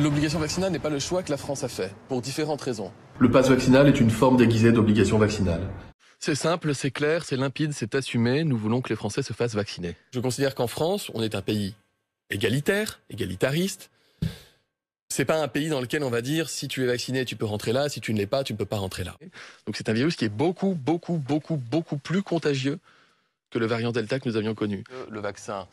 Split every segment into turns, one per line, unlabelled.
L'obligation vaccinale n'est pas le choix que la France a fait, pour différentes raisons. Le passe vaccinal est une forme déguisée d'obligation vaccinale. C'est simple, c'est clair, c'est limpide, c'est assumé. Nous voulons que les Français se fassent vacciner. Je considère qu'en France, on est un pays égalitaire, égalitariste. C'est pas un pays dans lequel on va dire si tu es vacciné, tu peux rentrer là, si tu ne l'es pas, tu ne peux pas rentrer là. Donc c'est un virus qui est beaucoup, beaucoup, beaucoup, beaucoup plus contagieux que le variant Delta que nous avions connu. Le vaccin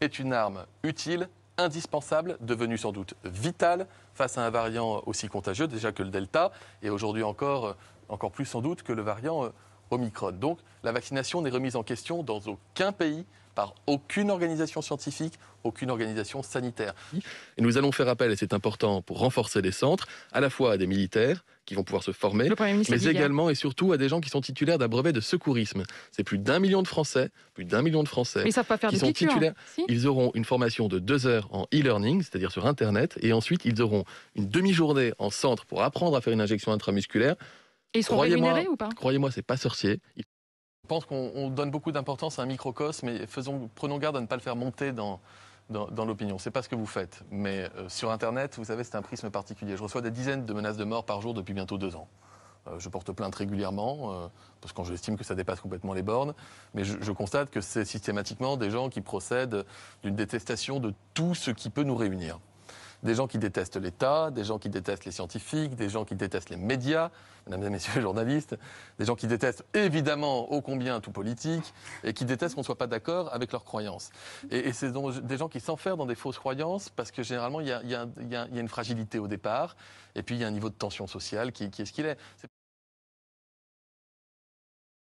est une arme utile indispensable, devenu sans doute vital face à un variant aussi contagieux déjà que le Delta, et aujourd'hui encore, euh, encore plus sans doute que le variant euh, Omicron. Donc la vaccination n'est remise en question dans aucun pays par aucune organisation scientifique, aucune organisation sanitaire. Et nous allons faire appel, et c'est important, pour renforcer les centres, à la fois à des militaires qui vont pouvoir se former, mais également et surtout à des gens qui sont titulaires d'un brevet de secourisme. C'est plus d'un million de Français, plus d'un million de Français qui sont titulaires. Ils auront une formation de deux heures en e-learning, c'est-à-dire sur Internet, et ensuite ils auront une demi-journée en centre pour apprendre à faire une injection intramusculaire et ils sont rémunérés ou pas Croyez-moi, c'est pas sorcier. Je pense qu'on donne beaucoup d'importance à un microcosme Mais prenons garde à ne pas le faire monter dans, dans, dans l'opinion. C'est pas ce que vous faites. Mais euh, sur Internet, vous savez, c'est un prisme particulier. Je reçois des dizaines de menaces de mort par jour depuis bientôt deux ans. Euh, je porte plainte régulièrement, euh, parce que j'estime que ça dépasse complètement les bornes, mais je constate que c'est systématiquement des gens qui procèdent d'une détestation de tout ce qui peut nous réunir des gens qui détestent l'État, des gens qui détestent les scientifiques, des gens qui détestent les médias, mesdames et messieurs les journalistes, des gens qui détestent évidemment ô combien tout politique et qui détestent qu'on ne soit pas d'accord avec leurs croyances. Et, c'est donc des gens qui s'enferment dans des fausses croyances parce que généralement il y, a, une fragilité au départ et puis il y a un niveau de tension sociale qui, qui est ce qu'il est.